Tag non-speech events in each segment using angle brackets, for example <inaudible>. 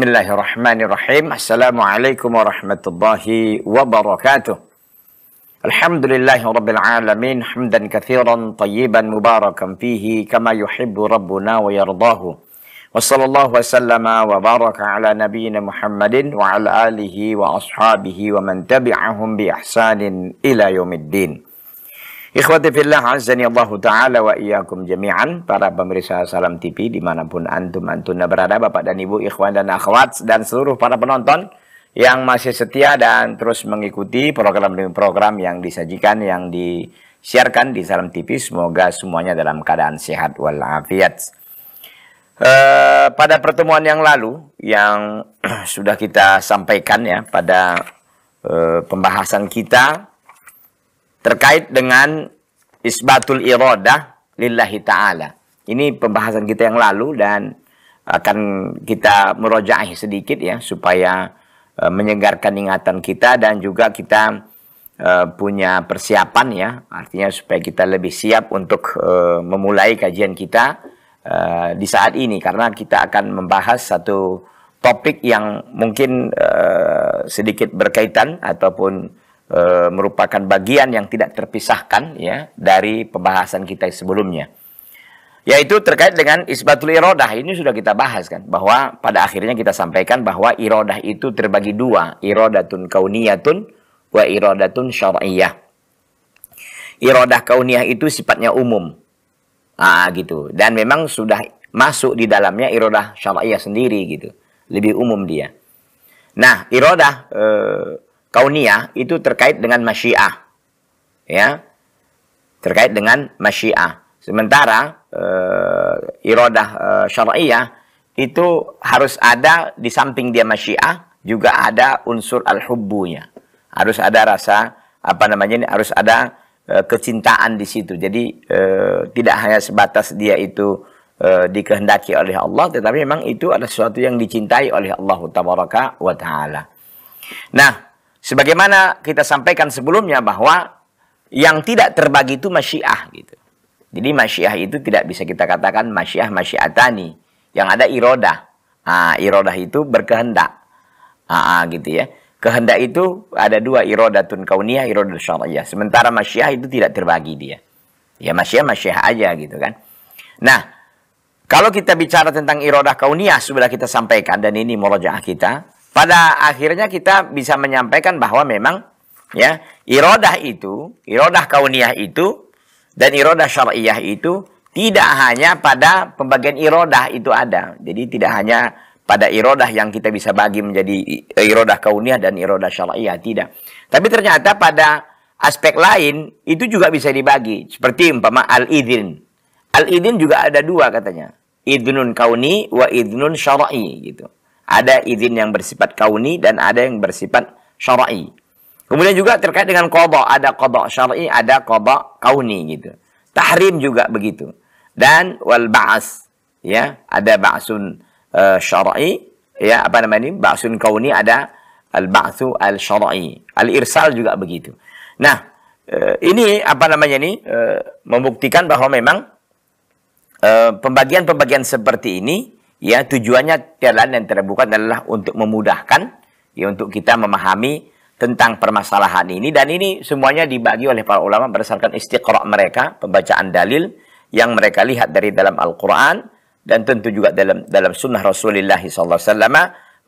بسم الله الرحمن الرحيم السلام عليكم ورحمة الله وبركاته الحمد لله رب العالمين حمدا كثيرا طيبا مباركا فيه كما يحب ربنا ويرضاه وصلى الله وسلم وبارك على نبينا محمد وعلى آله وأصحابه ومن تبعهم بإحسان إلى يوم الدين Ikhwati fillah azani Allah Ta'ala wa iyakum jami'an Para pemirsa Salam TV dimanapun antum antuna berada Bapak dan Ibu, ikhwan dan akhwat dan seluruh para penonton Yang masih setia dan terus mengikuti program demi program yang disajikan Yang disiarkan di Salam TV Semoga semuanya dalam keadaan sehat walafiat Uh, pada pertemuan yang lalu yang <clears throat> sudah kita sampaikan ya pada uh, pembahasan kita terkait dengan isbatul iroda lillahi taala. Ini pembahasan kita yang lalu dan akan kita merojai sedikit ya supaya e, menyegarkan ingatan kita dan juga kita e, punya persiapan ya artinya supaya kita lebih siap untuk e, memulai kajian kita di saat ini karena kita akan membahas satu topik yang mungkin sedikit berkaitan ataupun e, merupakan bagian yang tidak terpisahkan ya dari pembahasan kita sebelumnya yaitu terkait dengan isbatul irodah ini sudah kita bahas kan bahwa pada akhirnya kita sampaikan bahwa irodah itu terbagi dua irodatun kauniyatun wa irodatun syar'iyah irodah kauniyah itu sifatnya umum ah gitu dan memang sudah masuk di dalamnya irodah syar'iyah sendiri gitu lebih umum dia nah irodah eh, kauniyah itu terkait dengan masyiah. Ya. Terkait dengan masyiah. Sementara eh, irodah eh, syar'iyah itu harus ada di samping dia masyiah juga ada unsur al-hubbunya. Harus ada rasa apa namanya ini harus ada eh, kecintaan di situ. Jadi e, tidak hanya sebatas dia itu e, dikehendaki oleh Allah tetapi memang itu adalah sesuatu yang dicintai oleh Allah wa taala. Nah, Sebagaimana kita sampaikan sebelumnya bahwa yang tidak terbagi itu masyiah gitu. Jadi masyiah itu tidak bisa kita katakan masyiah masyiatani. Yang ada irodah. Ah, irodah itu berkehendak. Ah, gitu ya. Kehendak itu ada dua tun kauniyah, irodah syariah. Sementara masyiah itu tidak terbagi dia. Ya masyiah masyiah aja gitu kan. Nah, kalau kita bicara tentang irodah kauniyah sudah kita sampaikan dan ini murojaah kita pada akhirnya kita bisa menyampaikan bahwa memang ya irodah itu, irodah kauniyah itu dan irodah syariah itu tidak hanya pada pembagian irodah itu ada. Jadi tidak hanya pada irodah yang kita bisa bagi menjadi eh, irodah kauniyah dan irodah syariah, tidak. Tapi ternyata pada aspek lain itu juga bisa dibagi. Seperti umpama al-idin. Al-idin juga ada dua katanya. Idnun kauni wa idnun syar'i gitu. Ada izin yang bersifat kauni dan ada yang bersifat syar'i. Kemudian juga terkait dengan qada, Ada qada syar'i, ada qada kauni gitu. Tahrim juga begitu. Dan wal ba'as. Ya, ada ba'sun uh, syar'i. Ya, apa namanya ini? Ba'sun kauni ada al-ba'su al-syar'i. Al-irsal juga begitu. Nah, uh, ini apa namanya ini? Uh, membuktikan bahwa memang pembagian-pembagian seperti ini Ya, tujuannya jalan yang terbuka adalah untuk memudahkan ya untuk kita memahami tentang permasalahan ini dan ini semuanya dibagi oleh para ulama berdasarkan istiqra mereka, pembacaan dalil yang mereka lihat dari dalam Al-Qur'an dan tentu juga dalam dalam sunnah Rasulullah SAW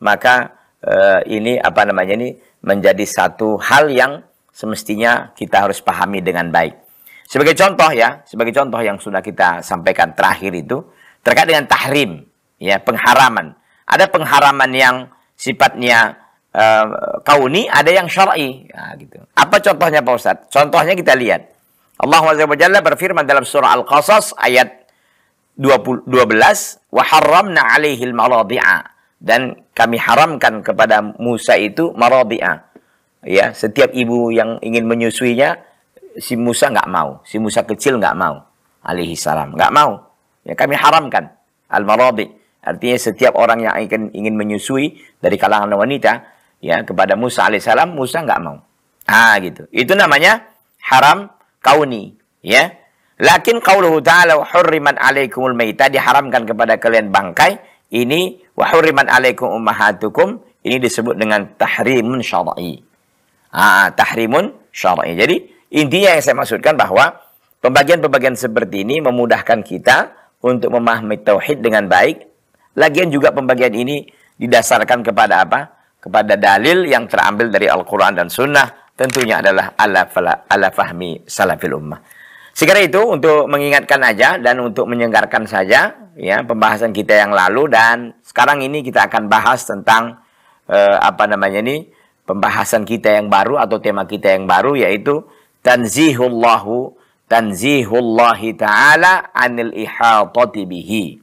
maka eh, ini apa namanya ini menjadi satu hal yang semestinya kita harus pahami dengan baik. Sebagai contoh ya, sebagai contoh yang sudah kita sampaikan terakhir itu terkait dengan tahrim ya pengharaman. Ada pengharaman yang sifatnya uh, kauni, ada yang syar'i. Nah, gitu. Apa contohnya Pak Ustaz? Contohnya kita lihat. Allah Jalla berfirman dalam surah Al-Qasas ayat 12, "Wa harramna 'alaihil Dan kami haramkan kepada Musa itu maradi'a. Ya, setiap ibu yang ingin menyusuinya, si Musa nggak mau, si Musa kecil nggak mau, alaihi salam nggak mau. Ya, kami haramkan al-maradi. Artinya setiap orang yang ingin, ingin menyusui dari kalangan wanita ya kepada Musa alaihissalam, Musa nggak mau. Ah gitu. Itu namanya haram kauni, ya. Lakin qauluhu ta'ala hurriman alaikumul maita diharamkan kepada kalian bangkai, ini wa hurriman alaikum ummahatukum, ini disebut dengan tahrimun syar'i. Ah, tahrimun syar'i. Jadi intinya yang saya maksudkan bahwa pembagian-pembagian seperti ini memudahkan kita untuk memahami tauhid dengan baik Lagian juga pembagian ini didasarkan kepada apa? Kepada dalil yang terambil dari Al-Quran dan Sunnah. Tentunya adalah ala, ala fahmi salafil ummah. Segera itu untuk mengingatkan aja dan untuk menyenggarkan saja ya pembahasan kita yang lalu dan sekarang ini kita akan bahas tentang eh, apa namanya ini pembahasan kita yang baru atau tema kita yang baru yaitu tanzihullahu tanzihullahi taala anil ihatati bihi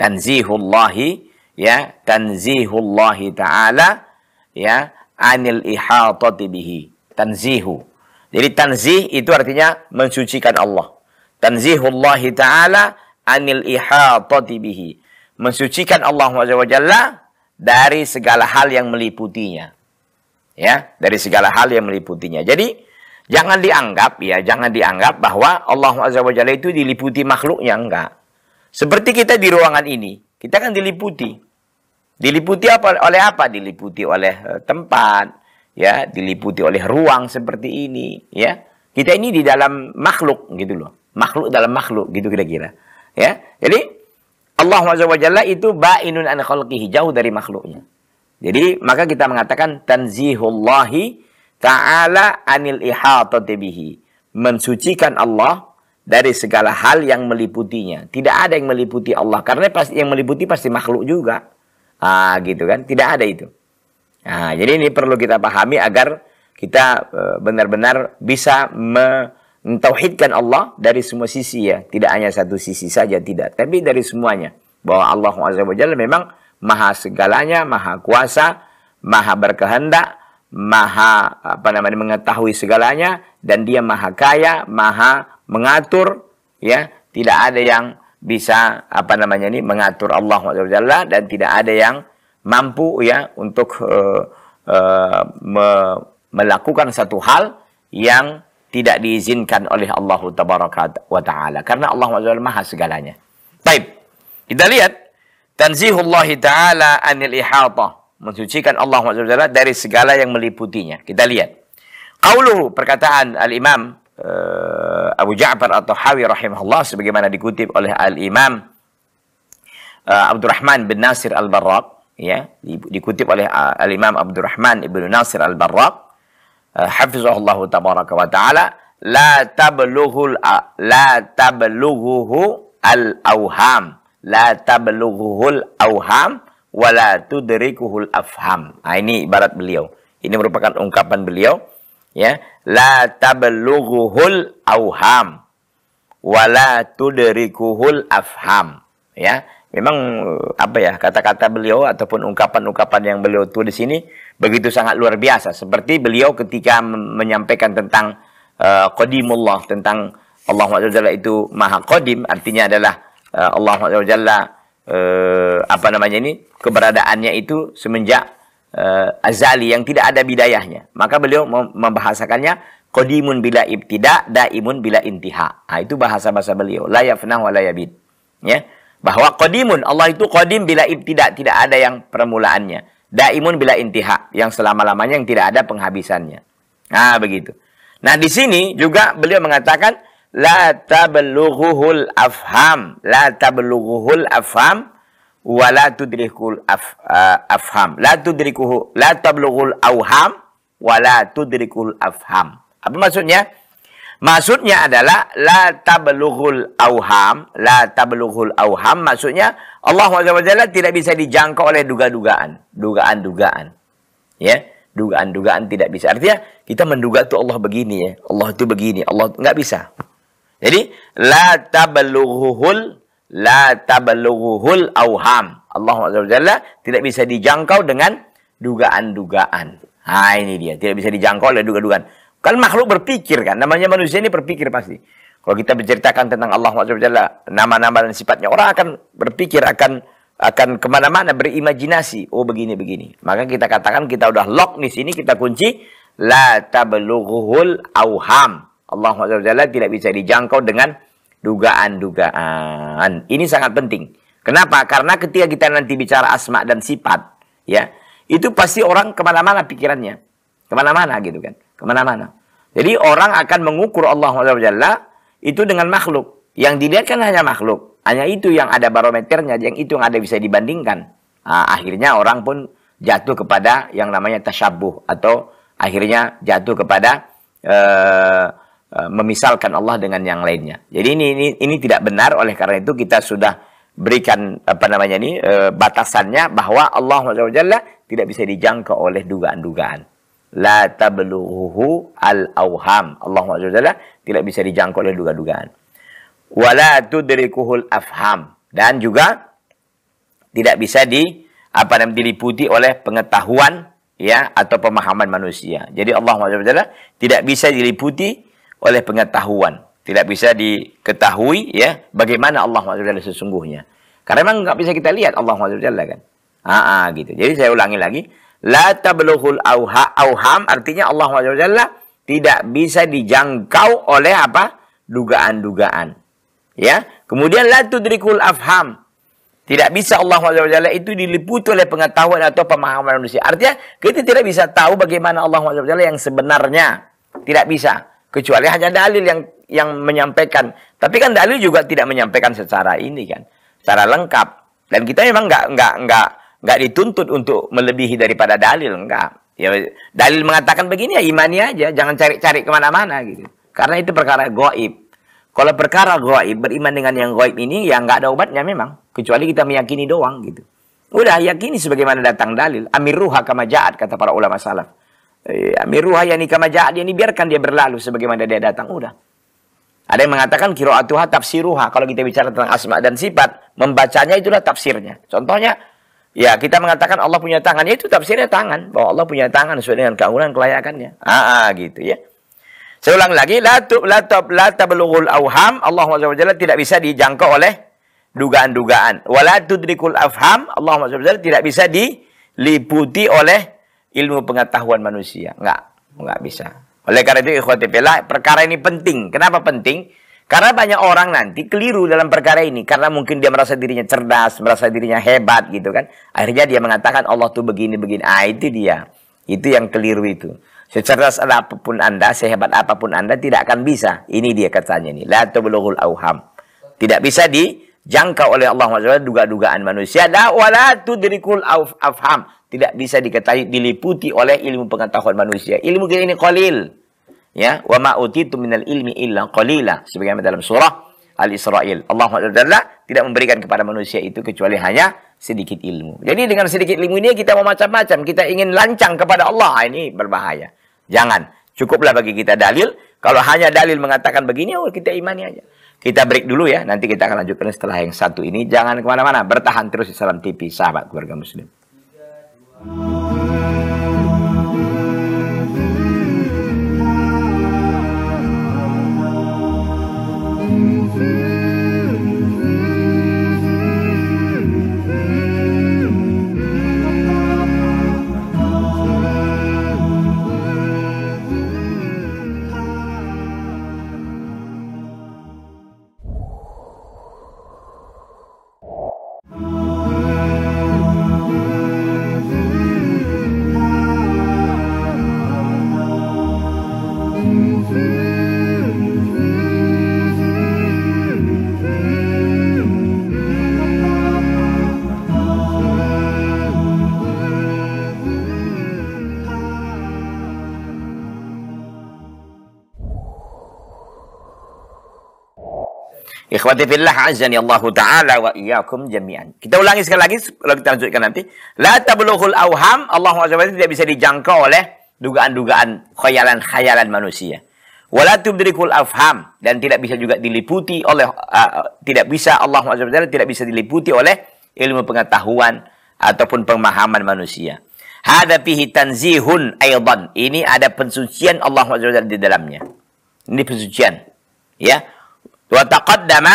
tanzihullahi ya tanzihullahi taala ya anil ihatati bihi tanzihu jadi tanzih itu artinya mensucikan Allah tanzihullahi taala anil ihatati bihi mensucikan Allah Jalla dari segala hal yang meliputinya ya dari segala hal yang meliputinya jadi jangan dianggap ya jangan dianggap bahwa Allah Jalla itu diliputi makhluknya enggak seperti kita di ruangan ini, kita kan diliputi. Diliputi apa oleh apa? Diliputi oleh eh, tempat, ya, diliputi oleh ruang seperti ini, ya. Kita ini di dalam makhluk gitu loh. Makhluk dalam makhluk gitu kira-kira. Ya. Jadi Allah Subhanahu itu bainun an khalqihi, jauh dari makhluknya. Jadi maka kita mengatakan tanzihullahi ta'ala anil ihatati bihi. Mensucikan Allah dari segala hal yang meliputinya. Tidak ada yang meliputi Allah karena pasti yang meliputi pasti makhluk juga. Ah gitu kan, tidak ada itu. Nah, jadi ini perlu kita pahami agar kita e, benar-benar bisa mentauhidkan Allah dari semua sisi ya, tidak hanya satu sisi saja tidak, tapi dari semuanya. Bahwa Allah Azza memang maha segalanya, maha kuasa, maha berkehendak, maha apa namanya mengetahui segalanya dan dia maha kaya, maha mengatur ya tidak ada yang bisa apa namanya ini mengatur Allah Jalla dan tidak ada yang mampu ya untuk uh, uh, me melakukan satu hal yang tidak diizinkan oleh Allah wa taala karena Allah Jalla maha segalanya. Baik. Kita lihat tanzihullah taala anil ihata mensucikan Allah Jalla dari segala yang meliputinya. Kita lihat. Qauluhu perkataan Al-Imam Eh, Abu Ja'far atau Hawi rahimahullah sebagaimana dikutip oleh Al-Imam uh, Abdurrahman bin Nasir Al-Barraq ya dikutip oleh uh, Al-Imam Abdurrahman bin Nasir Al-Barraq uh, hafizahullah tabaraka wa taala la tablughul la tablughuhu al-awham la tablughuhul awham wa la tudrikuhul afham. Nah, ini ibarat beliau. Ini merupakan ungkapan beliau ya la awham, auham wala tudrikuhul afham ya memang eh, apa ya kata-kata beliau ataupun ungkapan-ungkapan yang beliau tuh di sini begitu sangat luar biasa seperti beliau ketika menyampaikan tentang uh, qadimullah tentang Allah Jalla itu maha qadim artinya adalah uh, Allah Jalla uh, apa namanya ini keberadaannya itu semenjak uh, azali yang tidak ada bidayahnya. Maka beliau membahasakannya Kodimun bila ibtida, daimun bila intiha. Nah, itu bahasa-bahasa beliau. La yafnah Ya. Bahwa qadimun Allah itu kodim bila ibtida, tidak ada yang permulaannya. Daimun bila intiha, yang selama-lamanya yang tidak ada penghabisannya. Nah, begitu. Nah, di sini juga beliau mengatakan la tablughuhul afham, la tablughuhul afham wa la tudrikul af, uh, afham. La tudrikuhu la tablughul awham wa la tudrikul afham. Apa maksudnya? Maksudnya adalah la tablughul awham, la tablughul awham maksudnya Allah Subhanahu tidak bisa dijangkau oleh duga-dugaan, dugaan-dugaan. Ya, dugaan-dugaan tidak bisa. Artinya kita menduga tuh Allah begini ya, Allah itu begini, Allah nggak bisa. Jadi la tablughul la tabalughuhul auham. Allah Jalla tidak bisa dijangkau dengan dugaan-dugaan. Nah ini dia, tidak bisa dijangkau oleh dugaan-dugaan. Kan makhluk berpikir kan, namanya manusia ini berpikir pasti. Kalau kita berceritakan tentang Allah Jalla, nama-nama dan sifatnya, orang akan berpikir, akan akan kemana-mana berimajinasi. Oh begini-begini. Maka kita katakan kita udah lock di sini, kita kunci. La tabalughuhul auham. Allah Jalla tidak bisa dijangkau dengan dugaan-dugaan. Ini sangat penting. Kenapa? Karena ketika kita nanti bicara asma dan sifat, ya, itu pasti orang kemana-mana pikirannya. Kemana-mana gitu kan. Kemana-mana. Jadi orang akan mengukur Allah Jalla itu dengan makhluk. Yang dilihat kan hanya makhluk. Hanya itu yang ada barometernya, yang itu yang ada bisa dibandingkan. Nah, akhirnya orang pun jatuh kepada yang namanya tasabuh atau akhirnya jatuh kepada eh, Eh, memisalkan Allah dengan yang lainnya. Jadi ini ini ini tidak benar oleh karena itu kita sudah berikan apa namanya ini eh, batasannya bahwa Allah Jalla tidak bisa dijangkau oleh dugaan-dugaan. La tabluhu al awham. Allah Jalla tidak bisa dijangkau oleh dugaan-dugaan. Wala tudrikuhul afham dan juga tidak bisa di apa namanya diliputi oleh pengetahuan ya atau pemahaman manusia. Jadi Allah Jalla tidak bisa diliputi oleh pengetahuan. Tidak bisa diketahui ya bagaimana Allah SWT sesungguhnya. Karena memang nggak bisa kita lihat Allah SWT kan. Ah, gitu. Jadi saya ulangi lagi. La tablughul auha, auham artinya Allah SWT tidak bisa dijangkau oleh apa? Dugaan-dugaan. Ya. Kemudian la tudrikul afham. Tidak bisa Allah SWT itu diliputi oleh pengetahuan atau pemahaman manusia. Artinya kita tidak bisa tahu bagaimana Allah SWT yang sebenarnya. Tidak bisa kecuali hanya dalil yang yang menyampaikan. Tapi kan dalil juga tidak menyampaikan secara ini kan, secara lengkap. Dan kita memang nggak nggak nggak nggak dituntut untuk melebihi daripada dalil enggak Ya dalil mengatakan begini ya imani aja, jangan cari-cari kemana-mana gitu. Karena itu perkara goib. Kalau perkara goib beriman dengan yang goib ini ya nggak ada obatnya memang, kecuali kita meyakini doang gitu. Udah yakini sebagaimana datang dalil. Amir ruha kama kata para ulama salaf. Eh, Amiruha yani kama ja'ad ini biarkan dia berlalu sebagaimana dia datang udah. Ada yang mengatakan kiroatuha tafsiruha. Kalau kita bicara tentang asma dan sifat, membacanya itulah tafsirnya. Contohnya, ya kita mengatakan Allah punya tangan, ya itu tafsirnya tangan. Bahwa Allah punya tangan sesuai dengan keunggulan kelayakannya. Ah, gitu ya. Saya ulang lagi, la tu la tab la tablughul awham. Allah Subhanahu tidak bisa dijangkau oleh dugaan-dugaan. Wala tudrikul afham, Allah Subhanahu tidak bisa diliputi oleh ilmu pengetahuan manusia. Enggak, enggak bisa. Oleh karena itu pelak, perkara ini penting. Kenapa penting? Karena banyak orang nanti keliru dalam perkara ini. Karena mungkin dia merasa dirinya cerdas, merasa dirinya hebat gitu kan. Akhirnya dia mengatakan Allah tuh begini-begini. Ah itu dia. Itu yang keliru itu. Secerdas apapun Anda, sehebat apapun Anda tidak akan bisa. Ini dia katanya ini. La tublughul auham. Tidak bisa dijangkau oleh Allah SWT duga-dugaan manusia. La wala tudrikul afham tidak bisa diketahui diliputi oleh ilmu pengetahuan manusia. Ilmu kita ini qalil. Ya, wa ma utitu minal ilmi illa qalila. Sebagaimana dalam surah Al-Israil. Allah Taala tidak memberikan kepada manusia itu kecuali hanya sedikit ilmu. Jadi dengan sedikit ilmu ini kita mau macam-macam, kita ingin lancang kepada Allah, ah, ini berbahaya. Jangan. Cukuplah bagi kita dalil. Kalau hanya dalil mengatakan begini, oh kita imani aja. Kita break dulu ya, nanti kita akan lanjutkan setelah yang satu ini. Jangan kemana-mana, bertahan terus di salam TV, sahabat keluarga muslim. Ikhwati fillah azani Allah taala wa iyyakum jami'an. Kita ulangi sekali lagi kalau kita lanjutkan nanti. La tablughul awham Allah Subhanahu tidak bisa dijangkau oleh dugaan-dugaan khayalan-khayalan manusia. Wala tudrikul afham dan tidak bisa juga diliputi oleh uh, uh tidak bisa Allah Subhanahu tidak bisa diliputi oleh ilmu pengetahuan ataupun pemahaman manusia. Hada fihi tanzihun aidan. Ini ada pensucian Allah Subhanahu di dalamnya. Ini pensucian. Ya, Wa taqaddama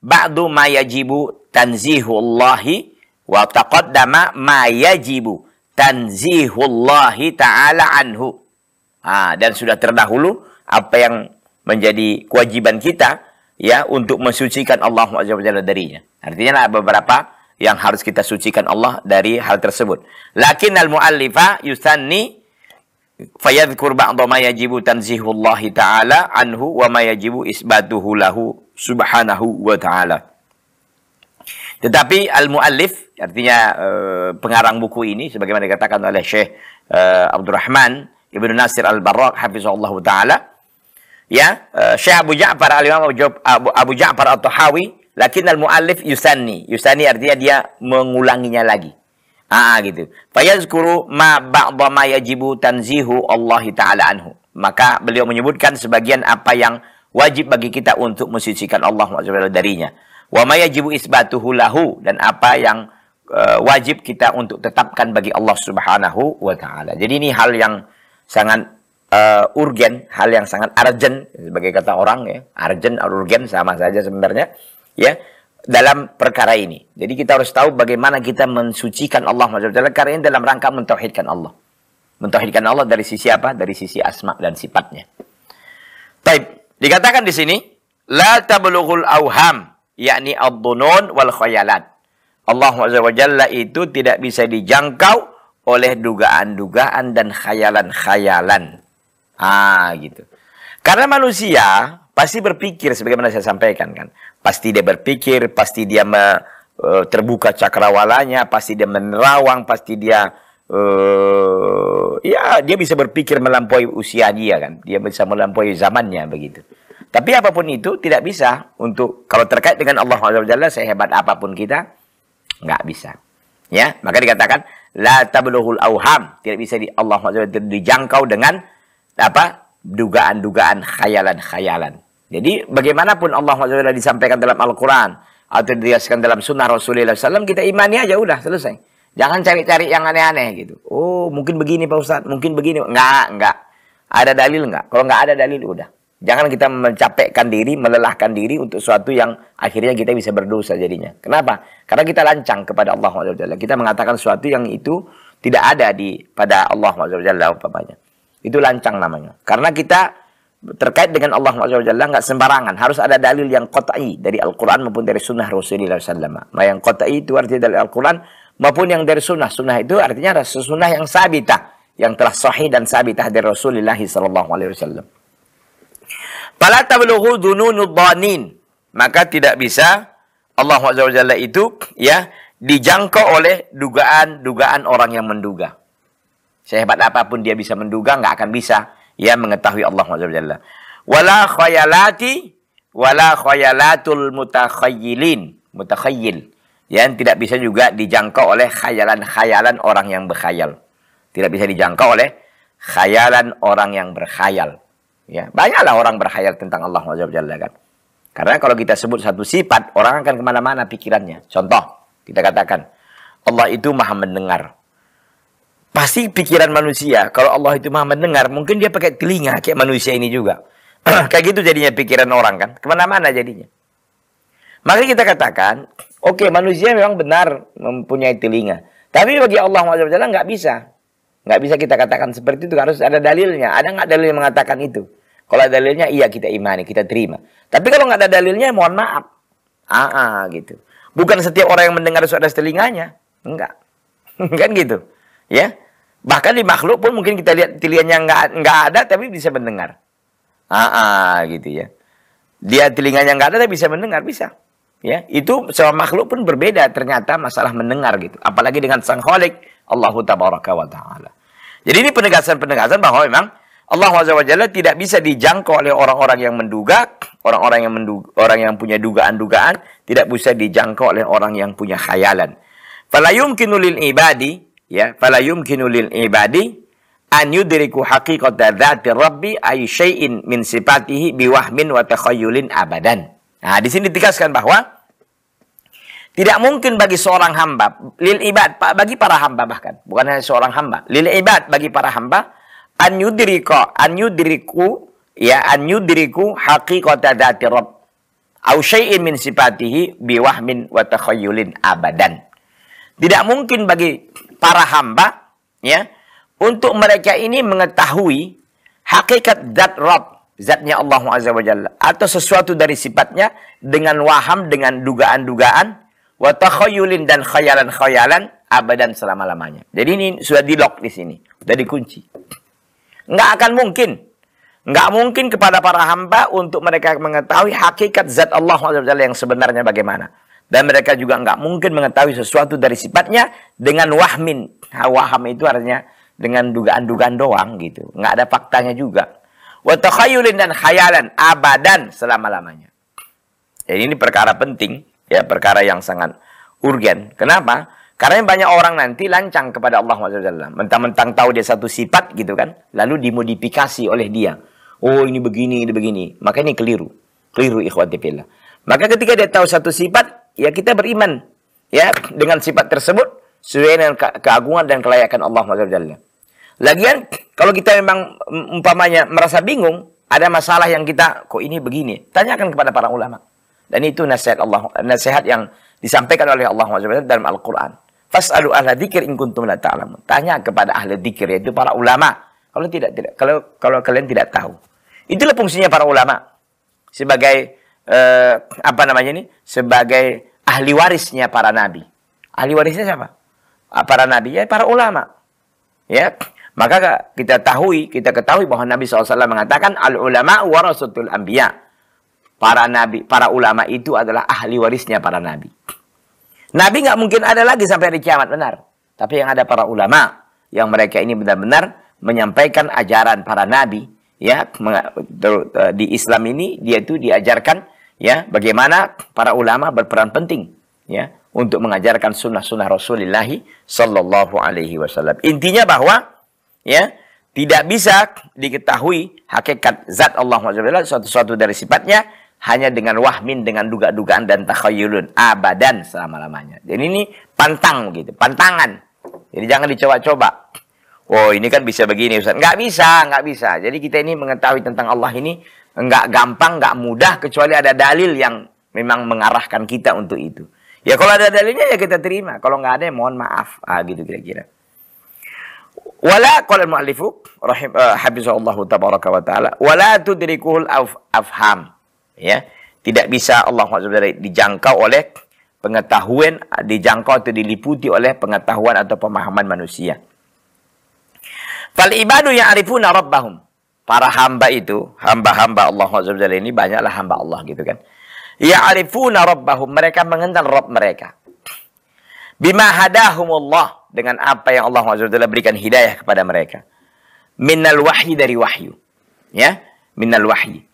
ba'du ma yajibu tanzihullahi wa taqaddama ma yajibu tanzihullahi ta'ala anhu. Ah, dan sudah terdahulu apa yang menjadi kewajiban kita ya untuk mensucikan Allah Subhanahu darinya. Artinya ada beberapa yang harus kita sucikan Allah dari hal tersebut. Lakin al mu'allifa yusanni fayadhkur ba'dha ma yajibu tanzihullahi ta'ala anhu wa ma yajibu isbatuhu lahu subhanahu wa ta'ala. Tetapi al-muallif artinya e, pengarang buku ini sebagaimana dikatakan oleh Syekh e, Abdurrahman Ibnu Nasir al barraq hafizahullah taala ya e, Syekh Abu Ja'far Al-Imam Abu, Abu Ja'far At-Tahawi lakin al-muallif yusanni yusanni artinya dia mengulanginya lagi Ah gitu. Fayazkuru ma ba'dha ma yajibu tanzihu Allah taala anhu. Maka beliau menyebutkan sebagian apa yang wajib bagi kita untuk mensucikan Allah SWT darinya. Wa ma yajibu isbatuhu lahu dan apa yang uh, wajib kita untuk tetapkan bagi Allah Subhanahu wa taala. Jadi ini hal yang sangat uh, urgen, hal yang sangat urgent sebagai kata orang ya. Urgent urgen sama saja sebenarnya, ya dalam perkara ini. Jadi kita harus tahu bagaimana kita mensucikan Allah SWT. Karena ini dalam rangka mentauhidkan Allah. Mentauhidkan Allah dari sisi apa? Dari sisi asma dan sifatnya. baik Dikatakan di sini, La tablughul awham, yakni abdunun wal khayalat. Allah SWT itu tidak bisa dijangkau oleh dugaan-dugaan dan khayalan-khayalan. Ah, gitu. Karena manusia Pasti berpikir sebagaimana saya sampaikan kan. Pasti dia berpikir, pasti dia me, e, terbuka cakrawalanya, pasti dia menerawang, pasti dia uh, ya dia bisa berpikir melampaui usia dia kan dia bisa melampaui zamannya begitu tapi apapun itu tidak bisa untuk kalau terkait dengan Allah Subhanahu sehebat apapun kita nggak bisa ya maka dikatakan la tabluhul auham tidak bisa di Allah SWT dijangkau dengan apa dugaan-dugaan, khayalan-khayalan. Jadi bagaimanapun Allah SWT disampaikan dalam Al-Quran atau dijelaskan dalam sunnah Rasulullah SAW, kita imani aja udah selesai. Jangan cari-cari yang aneh-aneh gitu. Oh mungkin begini Pak Ustadz, mungkin begini. Enggak, enggak. Ada dalil enggak? Kalau enggak ada dalil udah. Jangan kita mencapekkan diri, melelahkan diri untuk sesuatu yang akhirnya kita bisa berdosa jadinya. Kenapa? Karena kita lancang kepada Allah SWT. Kita mengatakan sesuatu yang itu tidak ada di pada Allah SWT umpamanya. Itu lancang namanya. Karena kita terkait dengan Allah SWT nggak sembarangan. Harus ada dalil yang kotai dari Al-Quran maupun dari sunnah Rasulullah SAW. Nah, yang kotai itu artinya dari Al-Quran maupun yang dari sunnah. Sunnah itu artinya ada sunnah yang sabitah. Yang telah sahih dan sabitah dari Rasulullah SAW. Fala tablughu dhununuddhanin. Maka tidak bisa Allah SWT itu ya dijangkau oleh dugaan-dugaan orang yang menduga. Sehebat apapun dia bisa menduga, nggak akan bisa ya mengetahui Allah Subhanahu Wala khayalati wala khayalatul mutakhayyilin, mutakhayyil yang tidak bisa juga dijangkau oleh khayalan-khayalan orang yang berkhayal. Tidak bisa dijangkau oleh khayalan orang yang berkhayal. Ya, banyaklah orang berkhayal tentang Allah Subhanahu kan. Karena kalau kita sebut satu sifat, orang akan kemana-mana pikirannya. Contoh, kita katakan, Allah itu maha mendengar. Pasti pikiran manusia. Kalau Allah itu maha mendengar, mungkin dia pakai telinga kayak manusia ini juga. <clears throat> kayak gitu jadinya pikiran orang kan. Kemana-mana jadinya. Maka kita katakan, oke okay, manusia memang benar mempunyai telinga. Tapi bagi Allah SWT nggak bisa. Nggak bisa kita katakan seperti itu. Harus ada dalilnya. Ada nggak dalil yang mengatakan itu? Kalau ada dalilnya, iya kita imani, kita terima. Tapi kalau nggak ada dalilnya, mohon maaf. Ah, ah gitu. Bukan setiap orang yang mendengar suara telinganya. Enggak. <laughs> kan gitu ya bahkan di makhluk pun mungkin kita lihat telinganya nggak nggak ada tapi bisa mendengar ah, gitu ya dia telinganya nggak ada tapi bisa mendengar bisa ya itu sama makhluk pun berbeda ternyata masalah mendengar gitu apalagi dengan sang kholik Allahu tabaraka wa taala jadi ini penegasan-penegasan bahwa memang Allah wajahnya tidak bisa dijangkau oleh orang-orang yang menduga, orang-orang yang menduga, orang yang punya dugaan-dugaan tidak bisa dijangkau oleh orang yang punya khayalan. Fala yumkinu lil ibadi ya fala yumkinu lil ibadi an yudriku haqiqata dzati rabbi ay syai'in min sifatihi wahmin wa takhayulin abadan. Nah, di sini ditegaskan bahwa tidak mungkin bagi seorang hamba, lil ibad, bagi para hamba bahkan, bukan hanya seorang hamba, lil ibad bagi para hamba, an yudriku an yudriku, ya an yudriku haqiqata dzati rabb au syai'in min sifatihi wahmin wa takhayulin abadan. Tidak mungkin bagi para hamba ya untuk mereka ini mengetahui hakikat zat Rabb, zatnya Allah Azza wa Jalla atau sesuatu dari sifatnya dengan waham dengan dugaan-dugaan wa takhayulin dan khayalan-khayalan abadan selama-lamanya. Jadi ini sudah di lock di sini, sudah dikunci. Enggak akan mungkin. enggak mungkin kepada para hamba untuk mereka mengetahui hakikat zat Allah SWT yang sebenarnya bagaimana. Dan mereka juga nggak mungkin mengetahui sesuatu dari sifatnya dengan wahmin. Nah, waham itu artinya dengan dugaan-dugaan doang gitu. Nggak ada faktanya juga. Watakhayulin dan khayalan abadan selama-lamanya. Jadi ini perkara penting. Ya perkara yang sangat urgen. Kenapa? Karena banyak orang nanti lancang kepada Allah SWT. Mentang-mentang tahu dia satu sifat gitu kan. Lalu dimodifikasi oleh dia. Oh ini begini, ini begini. Maka ini keliru. Keliru ikhwati Maka ketika dia tahu satu sifat, ya kita beriman ya dengan sifat tersebut sesuai dengan keagungan dan kelayakan Allah Jalla. Lagian kalau kita memang umpamanya merasa bingung, ada masalah yang kita kok ini begini, tanyakan kepada para ulama. Dan itu nasihat Allah, nasihat yang disampaikan oleh Allah Jalla dalam Al-Qur'an. Fas'alu ahla dzikir in kuntum la ta'lamun. Tanya kepada ahli dzikir yaitu para ulama. Kalau tidak tidak kalau kalau kalian tidak tahu. Itulah fungsinya para ulama sebagai eh, apa namanya ini sebagai ahli warisnya para nabi. Ahli warisnya siapa? Ah, para nabi ya para ulama. Ya. Maka kita tahu, kita ketahui bahwa Nabi SAW mengatakan al ulama warasatul anbiya. Para nabi, para ulama itu adalah ahli warisnya para nabi. Nabi nggak mungkin ada lagi sampai hari kiamat, benar. Tapi yang ada para ulama yang mereka ini benar-benar menyampaikan ajaran para nabi ya di Islam ini dia itu diajarkan ya bagaimana para ulama berperan penting ya untuk mengajarkan sunnah-sunnah Rasulullah Sallallahu Alaihi Wasallam. Intinya bahwa ya tidak bisa diketahui hakikat zat Allah SWT suatu-suatu dari sifatnya hanya dengan wahmin, dengan duga-dugaan dan takhayulun abadan selama-lamanya. Jadi ini pantang gitu, pantangan. Jadi jangan dicoba-coba. Oh ini kan bisa begini Ustaz. Nggak bisa, nggak bisa. Jadi kita ini mengetahui tentang Allah ini enggak gampang, enggak mudah kecuali ada dalil yang memang mengarahkan kita untuk itu. Ya kalau ada dalilnya ya kita terima. Kalau nggak ada ya mohon maaf. Ah gitu kira-kira. Wala qala al-mu'allifu rahim eh, hafizahullah tabaraka wa taala wala tudrikuhul afham. Ya. Tidak bisa Allah Subhanahu dijangkau oleh pengetahuan, dijangkau atau diliputi oleh pengetahuan atau pemahaman manusia. Fal ibadu ya'rifuna rabbahum para hamba itu, hamba-hamba Allah SWT ini banyaklah hamba Allah gitu kan. Ya Ya'rifuna rabbahum, mereka mengenal Rabb mereka. Bima hadahumullah, dengan apa yang Allah SWT berikan hidayah kepada mereka. Minnal wahyi dari wahyu. Ya, minnal wahyi.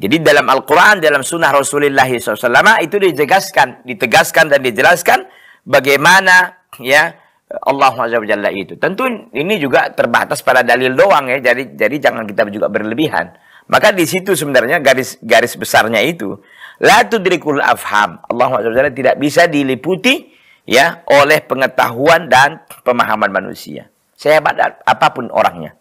Jadi dalam Al-Quran, dalam sunnah Rasulullah SAW itu ditegaskan, ditegaskan dan dijelaskan bagaimana ya Allah Jalla itu. Tentu ini juga terbatas pada dalil doang ya. Jadi jadi jangan kita juga berlebihan. Maka di situ sebenarnya garis garis besarnya itu la tudrikul afham. Allah Jalla tidak bisa diliputi ya oleh pengetahuan dan pemahaman manusia. Saya Sehebat apapun orangnya.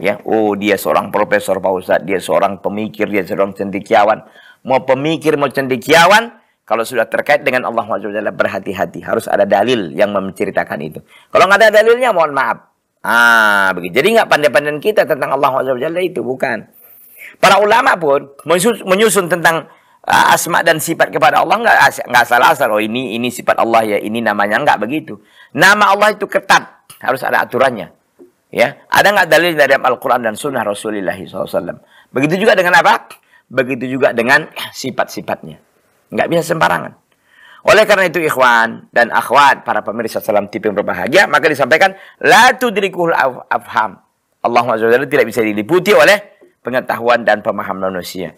Ya, oh dia seorang profesor Pak Ustaz, dia seorang pemikir, dia seorang cendekiawan. Mau pemikir, mau cendekiawan, kalau sudah terkait dengan Allah SWT berhati-hati. Harus ada dalil yang menceritakan itu. Kalau nggak ada dalilnya mohon maaf. Ah, begitu. Jadi nggak pandai-pandai kita tentang Allah SWT itu. Bukan. Para ulama pun menyusun tentang uh, asma dan sifat kepada Allah nggak nggak salah asal oh ini ini sifat Allah ya ini namanya nggak begitu nama Allah itu ketat harus ada aturannya ya ada nggak dalil dari Al-Quran dan Sunnah Rasulullah SAW begitu juga dengan apa begitu juga dengan sifat-sifatnya Nggak bisa sembarangan. Oleh karena itu ikhwan dan akhwat para pemirsa salam TV yang berbahagia, maka disampaikan la tudrikul af afham. Allah Subhanahu tidak bisa diliputi oleh pengetahuan dan pemahaman manusia.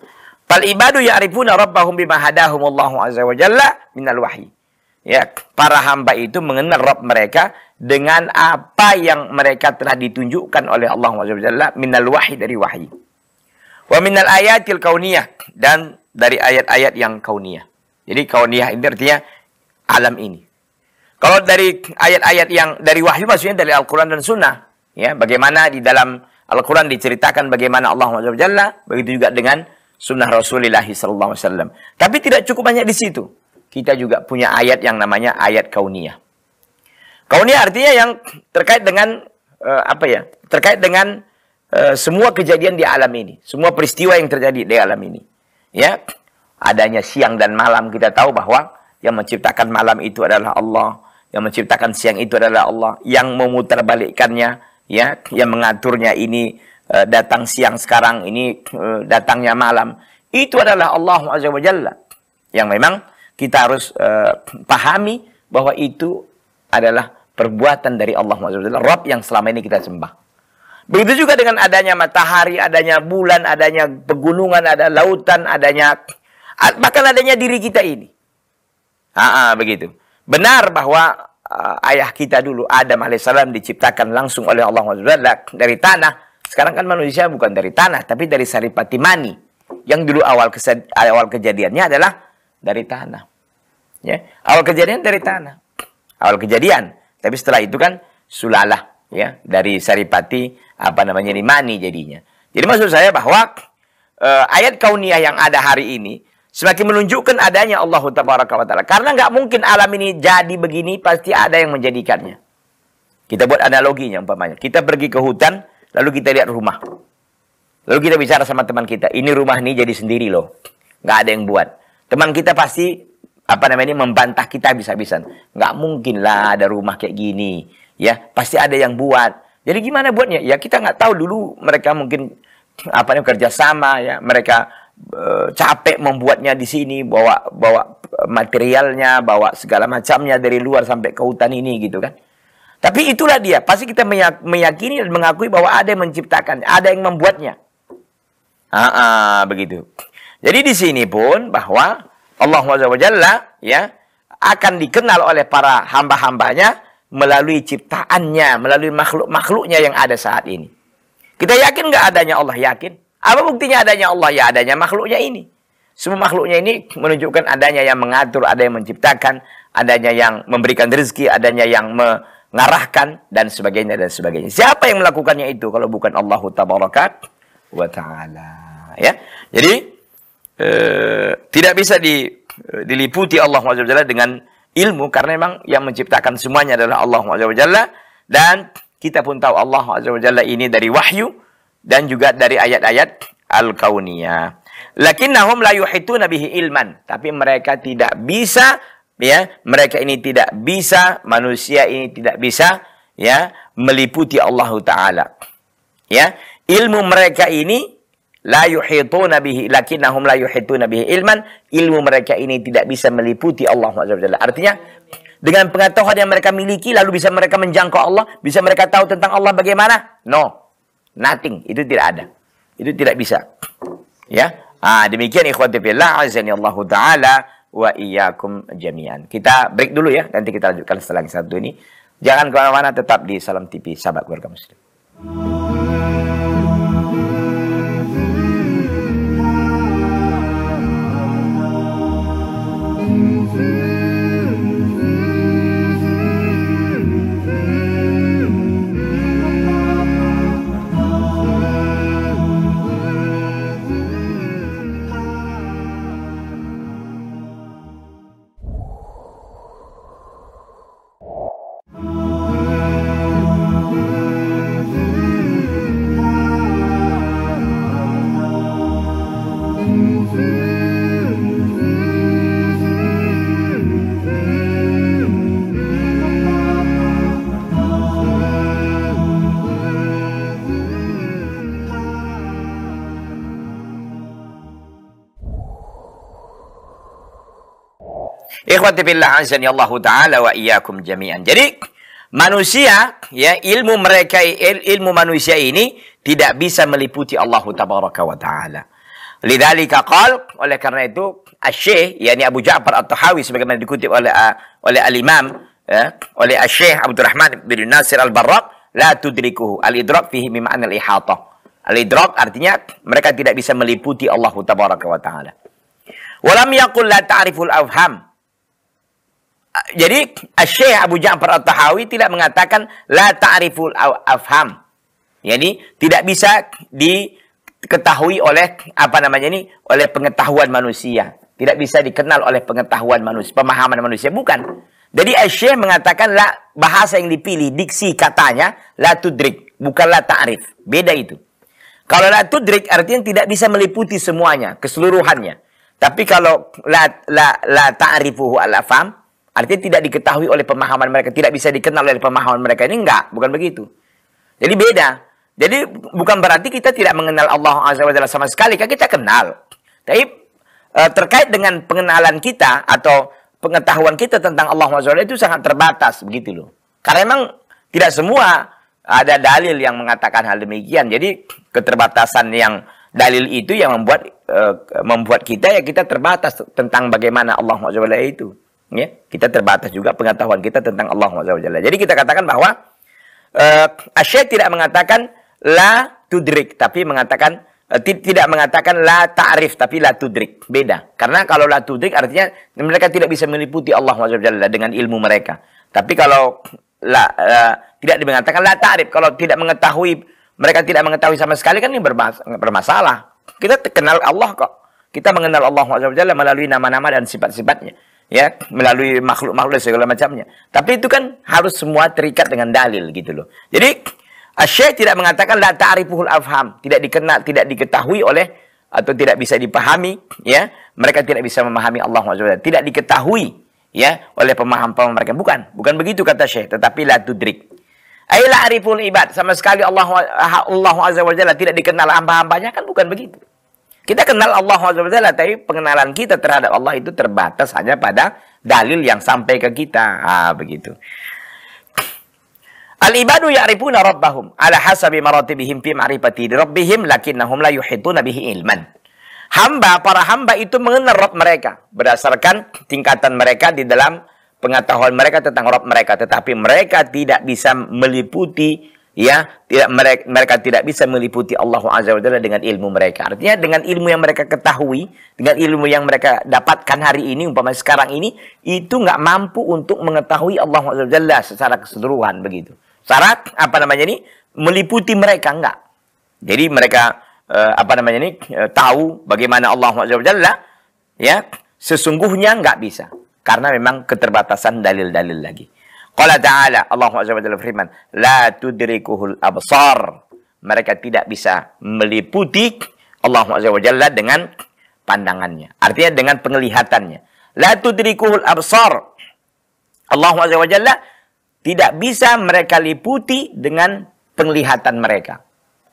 Fal ibadu ya'rifuna rabbahum bima hadahum Allah azza wa jalla minal wahyi. Ya, para hamba itu mengenal Rabb mereka dengan apa yang mereka telah ditunjukkan oleh Allah Subhanahu wa minal wahyi dari wahyi. Wa minal ayatil kauniyah dan dari ayat-ayat yang kauniyah. Jadi kauniyah ini artinya alam ini. Kalau dari ayat-ayat yang dari wahyu maksudnya dari Al-Quran dan Sunnah. Ya, bagaimana di dalam Al-Quran diceritakan bagaimana Allah SWT. Begitu juga dengan Sunnah Rasulullah SAW. Tapi tidak cukup banyak di situ. Kita juga punya ayat yang namanya ayat kauniyah. Kauniyah artinya yang terkait dengan uh, apa ya? Terkait dengan uh, semua kejadian di alam ini, semua peristiwa yang terjadi di alam ini ya adanya siang dan malam kita tahu bahwa yang menciptakan malam itu adalah Allah yang menciptakan siang itu adalah Allah yang memutarbalikkannya ya yang mengaturnya ini uh, datang siang sekarang ini uh, datangnya malam itu adalah Allah azza yang memang kita harus uh, pahami bahwa itu adalah perbuatan dari Allah azza Rob yang selama ini kita sembah Begitu juga dengan adanya matahari, adanya bulan, adanya pegunungan, ada lautan, adanya bahkan adanya diri kita ini. Ah, begitu. Benar bahwa uh, ayah kita dulu Adam alaihissalam diciptakan langsung oleh Allah SWT dari tanah. Sekarang kan manusia bukan dari tanah tapi dari saripati mani. Yang dulu awal awal kejadiannya adalah dari tanah. Ya, awal kejadian dari tanah. Awal kejadian. Tapi setelah itu kan sulalah ya dari saripati apa namanya ini mani jadinya. Jadi maksud saya bahwa e, ayat kauniyah yang ada hari ini semakin menunjukkan adanya Allah taala. Karena nggak mungkin alam ini jadi begini pasti ada yang menjadikannya. Kita buat analoginya umpamanya. Kita pergi ke hutan lalu kita lihat rumah. Lalu kita bicara sama teman kita, ini rumah ini jadi sendiri loh. Nggak ada yang buat. Teman kita pasti apa namanya membantah kita bisa-bisa. Nggak mungkin lah ada rumah kayak gini ya pasti ada yang buat jadi gimana buatnya ya kita nggak tahu dulu mereka mungkin apa nih kerjasama ya mereka e, capek membuatnya di sini bawa bawa materialnya bawa segala macamnya dari luar sampai ke hutan ini gitu kan tapi itulah dia pasti kita meyakini dan mengakui bahwa ada yang menciptakan ada yang membuatnya ah begitu jadi di sini pun bahwa Allah Subhanahu ya akan dikenal oleh para hamba-hambanya melalui ciptaannya, melalui makhluk-makhluknya yang ada saat ini. Kita yakin nggak adanya Allah? Yakin. Apa buktinya adanya Allah? Ya adanya makhluknya ini. Semua makhluknya ini menunjukkan adanya yang mengatur, ada yang menciptakan, adanya yang memberikan rezeki, adanya yang mengarahkan, dan sebagainya, dan sebagainya. Siapa yang melakukannya itu kalau bukan Allah Tabarakat wa Ta'ala. Ya? Jadi, eh, tidak bisa di, eh, diliputi Allah SWT dengan ilmu karena memang yang menciptakan semuanya adalah Allah Jalla dan kita pun tahu Allah Jalla ini dari wahyu dan juga dari ayat-ayat al-kauniyah. Lakinnahum la yuhituna bihi ilman, tapi mereka tidak bisa ya, mereka ini tidak bisa, manusia ini tidak bisa ya meliputi Allah taala. Ya, ilmu mereka ini La yuhituna bihi lakinnahum la yuhituna bihi ilman. Ilmu mereka ini tidak bisa meliputi Allah Subhanahu Artinya dengan pengetahuan yang mereka miliki lalu bisa mereka menjangkau Allah, bisa mereka tahu tentang Allah bagaimana? No. Nothing, itu tidak ada. Itu tidak bisa. Ya. Ah, demikian ikhwati fillah azani Allah taala wa iyyakum jami'an. Kita break dulu ya, nanti kita lanjutkan setelah yang satu ini. Jangan kemana-mana, tetap di Salam TV, sahabat keluarga muslim. Ikhwati billah azani Allah taala wa iyyakum jami'an. Jadi manusia ya ilmu mereka ilmu manusia ini tidak bisa meliputi Allah tabaraka wa taala. Lidzalika qal oleh karena itu Asy-Syaikh yakni Abu Ja'far At-Tahawi sebagaimana dikutip oleh oleh Al-Imam ya, oleh Asy-Syaikh Abdurrahman bin Nasir Al-Barraq la tudrikuhu al-idrak fihi mimman al-ihatah. Al-idrak artinya mereka tidak bisa meliputi Allah tabaraka wa taala. Walam yaqul la ta'riful afham jadi Syekh Abu Ja'far At-Tahawi tidak mengatakan la ta'riful afham. Jadi tidak bisa diketahui oleh apa namanya ini oleh pengetahuan manusia. Tidak bisa dikenal oleh pengetahuan manusia, pemahaman manusia bukan. Jadi Syekh mengatakan la bahasa yang dipilih diksi katanya la tudrik, bukan la ta'rif. Beda itu. Kalau la tudrik artinya tidak bisa meliputi semuanya, keseluruhannya. Tapi kalau la la la ta'rifuhu al-afham Artinya tidak diketahui oleh pemahaman mereka, tidak bisa dikenal oleh pemahaman mereka. Ini enggak, bukan begitu. Jadi beda. Jadi bukan berarti kita tidak mengenal Allah Azza wa sama sekali, kan kita kenal. Tapi eh, terkait dengan pengenalan kita atau pengetahuan kita tentang Allah Azza wa itu sangat terbatas begitu loh. Karena memang tidak semua ada dalil yang mengatakan hal demikian. Jadi keterbatasan yang dalil itu yang membuat eh, membuat kita ya kita terbatas tentang bagaimana Allah Azza wa itu ya kita terbatas juga pengetahuan kita tentang Allah Subhanahu Jadi kita katakan bahwa uh, eh, Asyik tidak mengatakan la tudrik tapi mengatakan eh, tidak mengatakan la ta'rif tapi la tudrik. Beda. Karena kalau la tudrik artinya mereka tidak bisa meliputi Allah Subhanahu dengan ilmu mereka. Tapi kalau la uh, tidak dimengatakan la ta'rif kalau tidak mengetahui mereka tidak mengetahui sama sekali kan ini bermas bermasalah. Kita kenal Allah kok. Kita mengenal Allah Subhanahu melalui nama-nama dan sifat-sifatnya ya melalui makhluk-makhluk segala macamnya. Tapi itu kan harus semua terikat dengan dalil gitu loh. Jadi Syekh tidak mengatakan la ta'rifuhul afham, tidak dikenal, tidak diketahui oleh atau tidak bisa dipahami, ya. Mereka tidak bisa memahami Allah SWT. Tidak diketahui ya oleh pemaham-pemaham mereka. Bukan, bukan begitu kata Syekh, tetapi la tudrik. Ai ariful ibad, sama sekali Allah Allah Azza wa Jalla tidak dikenal hamba-hambanya kan bukan begitu. Kita kenal Allah SWT, tapi pengenalan kita terhadap Allah itu terbatas hanya pada dalil yang sampai ke kita. Ah, begitu. Al-ibadu ya'rifuna rabbahum ala hasabi maratibihim fi ma'rifati rabbihim lakinnahum la yuhituna bihi ilman. Hamba, para hamba itu mengenal Rabb mereka berdasarkan tingkatan mereka di dalam pengetahuan mereka tentang Rabb mereka. Tetapi mereka tidak bisa meliputi ya tidak mereka, mereka tidak bisa meliputi Allah Azza wa dengan ilmu mereka artinya dengan ilmu yang mereka ketahui dengan ilmu yang mereka dapatkan hari ini umpama sekarang ini itu nggak mampu untuk mengetahui Allah Azza wa secara keseluruhan begitu syarat apa namanya ini meliputi mereka nggak jadi mereka eh, apa namanya ini eh, tahu bagaimana Allah Azza wa ya sesungguhnya nggak bisa karena memang keterbatasan dalil-dalil lagi Qala ta'ala, Allah jalla firman, La tudrikuhul absar. Mereka tidak bisa meliputi Allah jalla dengan pandangannya. Artinya dengan penglihatannya. La tudrikuhul absar. Allah jalla tidak bisa mereka liputi dengan penglihatan mereka.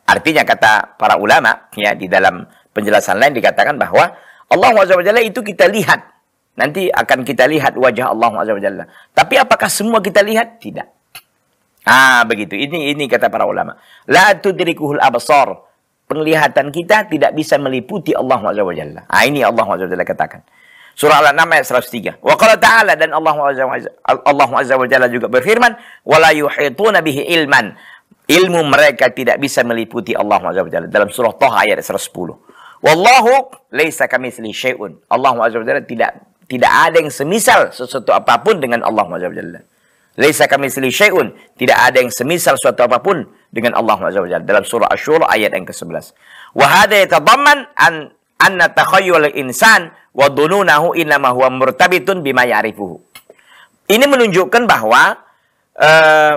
Artinya kata para ulama, ya di dalam penjelasan lain dikatakan bahwa Allah jalla itu kita lihat Nanti akan kita lihat wajah Allah Azza Tapi apakah semua kita lihat? Tidak. Ah, begitu. Ini ini kata para ulama. La tudrikuhul absar. Penglihatan kita tidak bisa meliputi Allah Azza Ah, ini Allah Azza katakan. Surah Al-An'am ayat 103. Wa qala ta'ala dan Allah Azza Allah Azza juga berfirman, "Wa la yuhituna bihi ilman." Ilmu mereka tidak bisa meliputi Allah Azza dalam surah Thaha ayat 110. Wallahu laisa kamitsli syai'un. Allah Azza tidak tidak ada yang semisal sesuatu apapun dengan Allah Jalla. Laisa kami syai'un. Tidak ada yang semisal sesuatu apapun dengan Allah Jalla. Dalam surah Asy-Syura ayat yang ke-11. Wa hadza yatadamman an anna takhayyul insan wa dununahu innama huwa murtabitun bima ya'rifuhu. Ini menunjukkan bahwa uh, eh,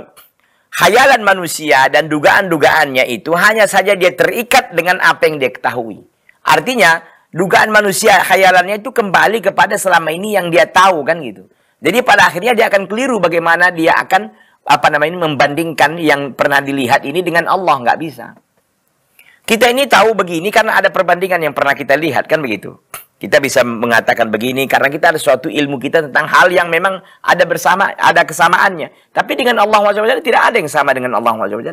hayalan manusia dan dugaan-dugaannya itu hanya saja dia terikat dengan apa yang dia ketahui. Artinya, dugaan manusia khayalannya itu kembali kepada selama ini yang dia tahu kan gitu. Jadi pada akhirnya dia akan keliru bagaimana dia akan apa namanya membandingkan yang pernah dilihat ini dengan Allah nggak bisa. Kita ini tahu begini karena ada perbandingan yang pernah kita lihat kan begitu. Kita bisa mengatakan begini karena kita ada suatu ilmu kita tentang hal yang memang ada bersama, ada kesamaannya. Tapi dengan Allah SWT tidak ada yang sama dengan Allah SWT.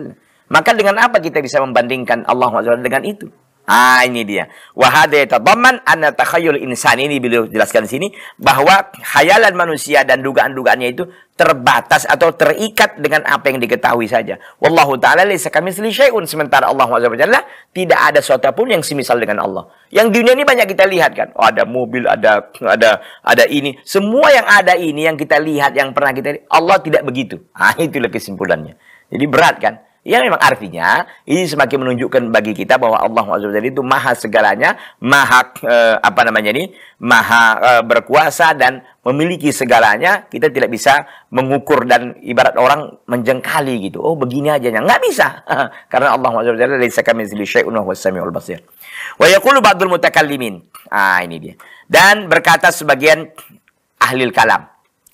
Maka dengan apa kita bisa membandingkan Allah SWT dengan itu? Ah ini dia. Wahada yatadamman anna takhayul insan ini beliau jelaskan di sini bahwa khayalan manusia dan dugaan-dugaannya itu terbatas atau terikat dengan apa yang diketahui saja. Wallahu taala laisa kamitsli syai'un sementara Allah Subhanahu tidak ada sesuatu pun yang semisal dengan Allah. Yang dunia ini banyak kita lihat kan. Oh, ada mobil, ada ada ada ini. Semua yang ada ini yang kita lihat yang pernah kita lihat, Allah tidak begitu. <laughs> Ah lebih simpulannya. Jadi berat kan? Ya memang artinya ini semakin menunjukkan bagi kita bahwa Allah SWT itu maha segalanya, maha e, apa namanya ini, maha e, berkuasa dan memiliki segalanya. Kita tidak bisa mengukur dan ibarat orang menjengkali gitu. Oh begini aja nggak bisa <laughs> karena Allah SWT dari sekarang kamitsli syai'un wa samiul basir. Wa yaqulu ba'dul mutakallimin. Ah ini dia. Dan berkata sebagian ahli kalam.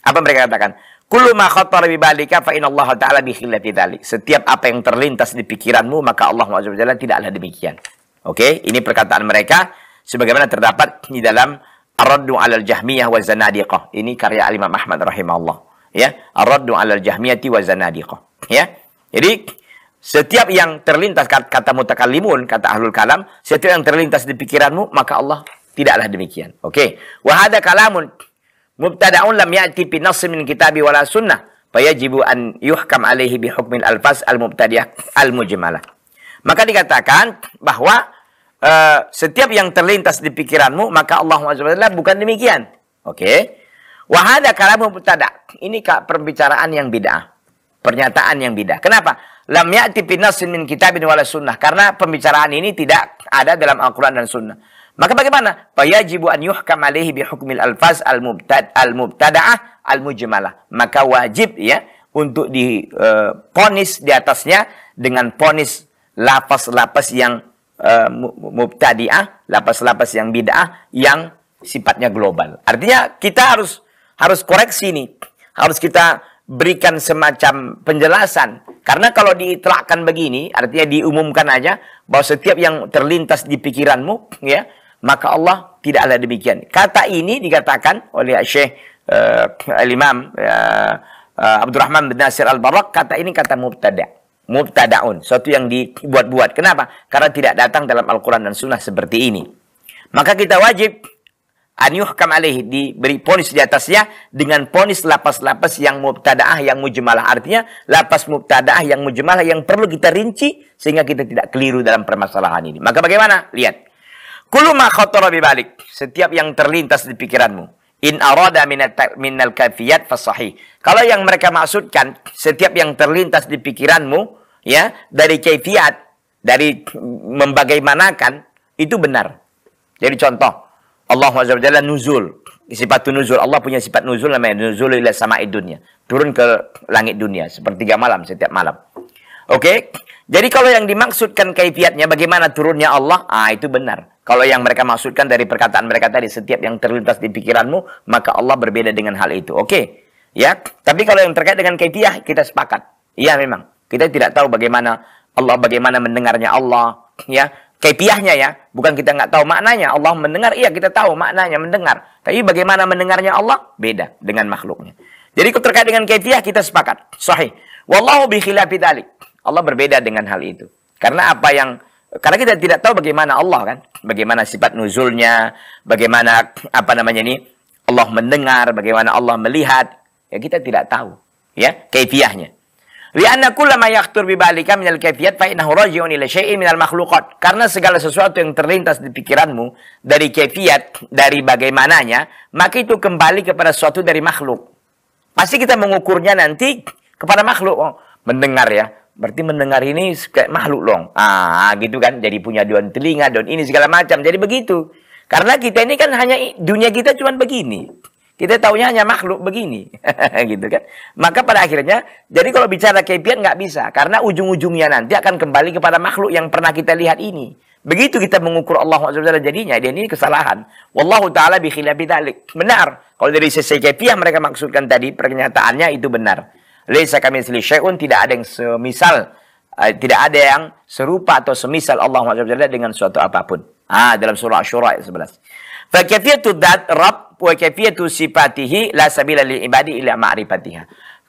Apa mereka katakan? Kullu ma khattara bi balika fa inna Allah ta'ala bi khillati dhalik. Setiap apa yang terlintas di pikiranmu maka Allah Subhanahu tidaklah demikian. Oke, okay? ini perkataan mereka sebagaimana terdapat di dalam Ar-Raddu 'alal Jahmiyah wa Zanadiqah. Ini karya Imam Ahmad rahimahullah. Ya, Ar-Raddu 'alal Jahmiyah wa Zanadiqah. Ya. Jadi setiap yang terlintas kata mutakallimun, kata ahlul kalam, setiap yang terlintas di pikiranmu maka Allah tidaklah demikian. Oke. Okay. Wa kalamun mubtada'un lam ya'ti bi nassin min kitabi wala sunnah fayajibu an yuhkam alaihi bi hukmil alfaz al mubtadiyah al mujmalah maka dikatakan bahwa uh, setiap yang terlintas di pikiranmu maka Allah Subhanahu bukan demikian oke okay? Wahada kalamu mubtada. Ini kak perbicaraan yang bid'ah. Pernyataan yang bid'ah. Kenapa? Lam ya'ti binasin min kitabin wala sunnah. Karena pembicaraan ini tidak ada dalam Al-Quran dan sunnah. Maka bagaimana? Fayajibu an yuhkam alaihi bihukmil alfas al-mubtad al-mubtada'ah al-mujmalah. Maka wajib ya untuk diponis eh, uh, di atasnya dengan ponis lapas-lapas yang uh, mubtadi'ah, lapas-lapas yang bid'ah yang sifatnya global. Artinya kita harus harus koreksi nih. Harus kita berikan semacam penjelasan. Karena kalau diterakkan begini, artinya diumumkan aja bahwa setiap yang terlintas di pikiranmu, ya, maka Allah tidaklah demikian. Kata ini dikatakan oleh Syekh uh, Al-Imam uh, uh, Abdurrahman bin Nasir Al-Barak, kata ini kata mubtada. Mubtadaun, suatu yang dibuat-buat. Kenapa? Karena tidak datang dalam Al-Quran dan Sunnah seperti ini. Maka kita wajib an yuhkam alaihi diberi ponis di atasnya dengan ponis lapas-lapas yang mubtadaah yang mujmalah artinya lapas mubtadaah yang mujmalah yang perlu kita rinci sehingga kita tidak keliru dalam permasalahan ini maka bagaimana lihat Kuluma khatara balik. Setiap yang terlintas di pikiranmu. In arada minal kafiyat fasahih. Kalau yang mereka maksudkan, setiap yang terlintas di pikiranmu, ya, dari kafiat, dari membagaimanakan, itu benar. Jadi contoh, Allah SWT nuzul. Sifat nuzul. Allah punya sifat nuzul namanya nuzul ila sama dunia. Turun ke langit dunia. Sepertiga malam, setiap malam. Oke? Okay? Jadi kalau yang dimaksudkan kaifiatnya bagaimana turunnya Allah, ah itu benar. Kalau yang mereka maksudkan dari perkataan mereka tadi, setiap yang terlintas di pikiranmu, maka Allah berbeda dengan hal itu. Oke, okay. ya. Tapi kalau yang terkait dengan kaifiah, kita sepakat. Iya memang. Kita tidak tahu bagaimana Allah, bagaimana mendengarnya Allah, ya. Kaifiahnya ya, bukan kita nggak tahu maknanya. Allah mendengar, iya kita tahu maknanya mendengar. Tapi bagaimana mendengarnya Allah beda dengan makhluknya. Jadi terkait dengan kaifiah kita sepakat. Sahih. Wallahu bi khilafi Allah berbeda dengan hal itu. Karena apa yang karena kita tidak tahu bagaimana Allah kan, bagaimana sifat nuzulnya, bagaimana apa namanya ini Allah mendengar, bagaimana Allah melihat, ya kita tidak tahu, ya kaifiahnya. Lianna kullama yaktur bibalika minal kaifiyat fa innahu raji'un ila syai'in minal makhluqat. Karena segala sesuatu yang terlintas di pikiranmu dari kaifiat, dari bagaimananya, maka itu kembali kepada sesuatu dari makhluk. Pasti kita mengukurnya nanti kepada makhluk. Oh, mendengar ya, Berarti mendengar ini kayak makhluk dong. Ah, gitu kan. Jadi punya don telinga, don ini segala macam. Jadi begitu. Karena kita ini kan hanya dunia kita cuma begini. Kita taunya hanya makhluk begini, <laughs> gitu kan. Maka pada akhirnya, jadi kalau bicara kebian nggak bisa, karena ujung-ujungnya nanti akan kembali kepada makhluk yang pernah kita lihat ini. Begitu kita mengukur Allah SWT jadinya, dan ini kesalahan. Wallahu ta'ala bi Benar. Kalau dari sisi kebiah mereka maksudkan tadi, pernyataannya itu benar. Laisa kamitsli syai'un tidak ada yang semisal eh, tidak ada yang serupa atau semisal Allah Subhanahu dengan suatu apapun. Ah dalam surah Asy-Syura ayat 11. Fa dat dzat wa kafiyatu sifatihi la sabila lil ibadi illa ma'rifatiha.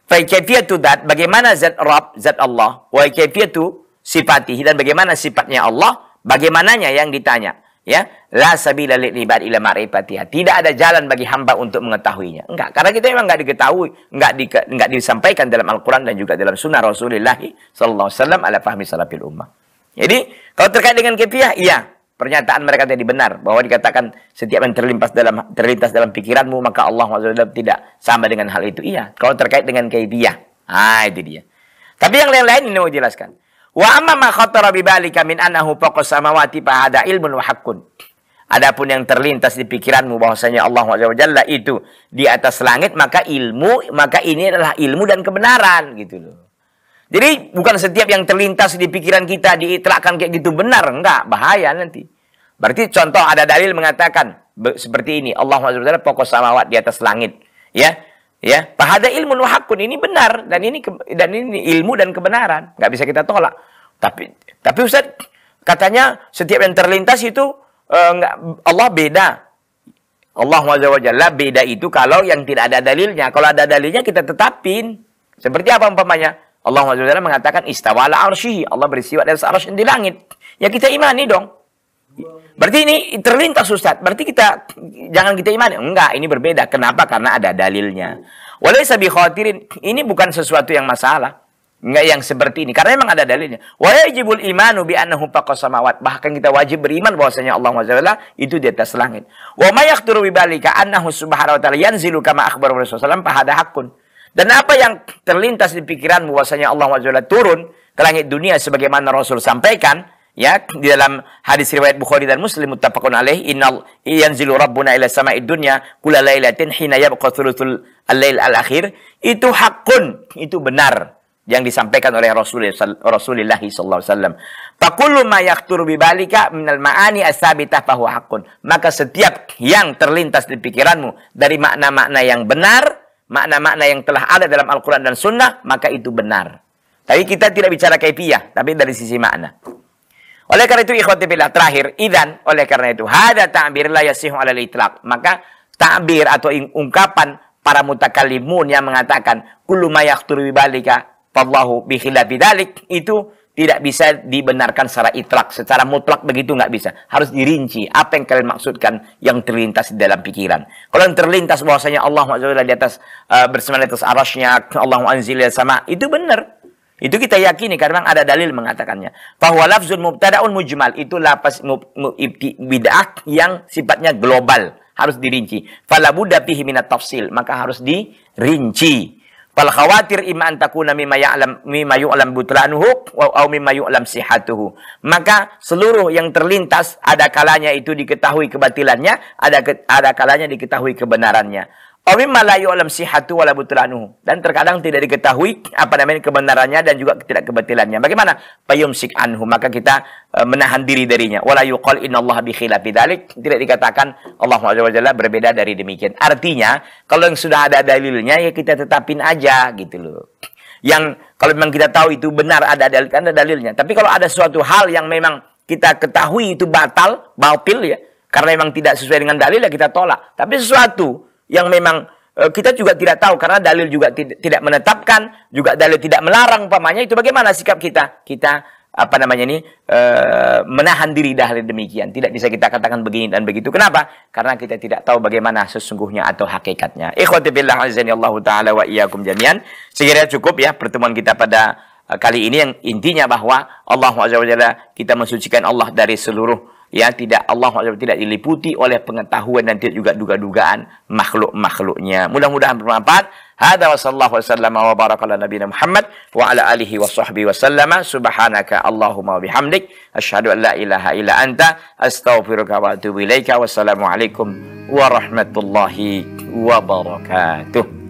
Fa kafiyatu dzat bagaimana zat rabb zat Allah wa kafiyatu sifatihi dan bagaimana sifatnya Allah bagaimananya yang ditanya ya la sabila lil ibad ila ma'rifatiha tidak ada jalan bagi hamba untuk mengetahuinya enggak karena kita memang enggak diketahui enggak di, enggak disampaikan dalam Al-Qur'an dan juga dalam sunnah Rasulullah sallallahu alaihi wasallam ala fahmi salafil ummah jadi kalau terkait dengan kefiah iya pernyataan mereka tadi benar bahwa dikatakan setiap yang terlintas dalam terlintas dalam pikiranmu maka Allah SWT tidak sama dengan hal itu iya kalau terkait dengan kefiah ah itu dia tapi yang lain-lain ini mau jelaskan Wa amma ma khatara bi balika min annahu faqa samawati fa hada ilmun wa haqqun. Adapun yang terlintas di pikiranmu bahwasanya Allah Jalla itu di atas langit maka ilmu maka ini adalah ilmu dan kebenaran gitu loh. Jadi bukan setiap yang terlintas di pikiran kita diitlakkan kayak gitu benar enggak bahaya nanti. Berarti contoh ada dalil mengatakan seperti ini Allah taala pokok samawat di atas langit ya Ya, pahada ilmu hakun ini benar dan ini dan ini ilmu dan kebenaran, nggak bisa kita tolak. Tapi tapi Ustaz katanya setiap yang terlintas itu uh, nggak Allah beda. Allah wajah beda itu kalau yang tidak ada dalilnya. Kalau ada dalilnya kita tetapin. Seperti apa umpamanya? Allah wajah mengatakan istawala arshihi Allah beristiwa dari arsh di langit. Ya kita imani dong. Berarti ini terlintas Ustaz. Berarti kita jangan kita iman Enggak, ini berbeda. Kenapa? Karena ada dalilnya. Walaysa bi khawatirin Ini bukan sesuatu yang masalah. Enggak yang seperti ini. Karena memang ada dalilnya. Wajibul imanu bi annahu samawat. Bahkan kita wajib beriman bahwasanya Allah Subhanahu itu di atas langit. Wa may yaqturu bi balika annahu subhanahu wa ta'ala yanzilu kama akhbar Rasulullah hakun. Dan apa yang terlintas di pikiran bahwasanya Allah SWT turun ke langit dunia sebagaimana Rasul sampaikan, ya di dalam hadis riwayat Bukhari dan Muslim muttafaqun alaih innal yanzilu rabbuna ila sama'id dunya kula lailatin hina yabqa thulutsul al-lail al-akhir itu hakun itu benar yang disampaikan oleh Rasulullah Rasulullah sallallahu alaihi wasallam. faqulu ma yaqtur bibalika minal ma'ani asabitah fahuwa hakun. Maka setiap yang terlintas di pikiranmu dari makna-makna yang benar, makna-makna yang telah ada dalam Al-Qur'an dan Sunnah, maka itu benar. Tapi kita tidak bicara kaifiyah, tapi dari sisi makna. Oleh karena itu ikhwati billah terakhir idan oleh karena itu hada ta'bir la yasihu alal itlaq. Maka ta'bir atau ungkapan para mutakallimun yang mengatakan kullu ma yaqturu balika fallahu bi khilafi itu tidak bisa dibenarkan secara itlak, secara mutlak begitu nggak bisa. Harus dirinci apa yang kalian maksudkan yang terlintas di dalam pikiran. Kalau yang terlintas bahwasanya Allah SWT di atas uh, eh, bersama di atas arasnya, Allah anzil sama, itu benar. Itu kita yakini karena ada dalil mengatakannya. Bahwa lafzun mubtada'un mujmal itu lapas bid'ah yang sifatnya global, harus dirinci. Fala budda fihi minat tafsil, maka harus dirinci. Fal khawatir imma an takuna mimma ya'lam mimma yu'lam butlanuhu au mimma yu'lam sihatuhu. Maka seluruh yang terlintas ada kalanya itu diketahui kebatilannya, ada ada kalanya diketahui kebenarannya sihatu Dan terkadang tidak diketahui apa namanya kebenarannya dan juga tidak kebetulannya Bagaimana? Payumsik anhu. Maka kita e, menahan diri darinya. yuqal Tidak dikatakan Allah Jalla berbeda dari demikian. Artinya, kalau yang sudah ada dalilnya ya kita tetapin aja gitu loh. Yang kalau memang kita tahu itu benar ada dalil kan ada dalilnya. Tapi kalau ada suatu hal yang memang kita ketahui itu batal, batil ya, karena memang tidak sesuai dengan dalil ya kita tolak. Tapi sesuatu yang memang eh, kita juga tidak tahu karena dalil juga tidak menetapkan, juga dalil tidak melarang pamannya itu bagaimana sikap kita? Kita apa namanya ini e, menahan diri dari demikian. Tidak bisa kita katakan begini dan begitu. Kenapa? Karena kita tidak tahu bagaimana sesungguhnya atau hakikatnya. Ikhwati billah azani Allah taala wa iyyakum jami'an. Sekiranya cukup ya pertemuan kita pada eh, kali ini yang intinya bahwa Allah Azza wa kita mensucikan Allah dari seluruh yang tidak Allah tidak diliputi oleh pengetahuan dan tidak juga duga-dugaan makhluk-makhluknya. Mudah-mudahan bermanfaat. Hada wa sallallahu wasallam wa baraka ala nabiyina Muhammad wa ala alihi wa sahbihi wasallam. Subhanaka Allahumma wa bihamdik asyhadu an la ilaha illa anta astaghfiruka wa atubu ilaika. Wassalamualaikum warahmatullahi wabarakatuh.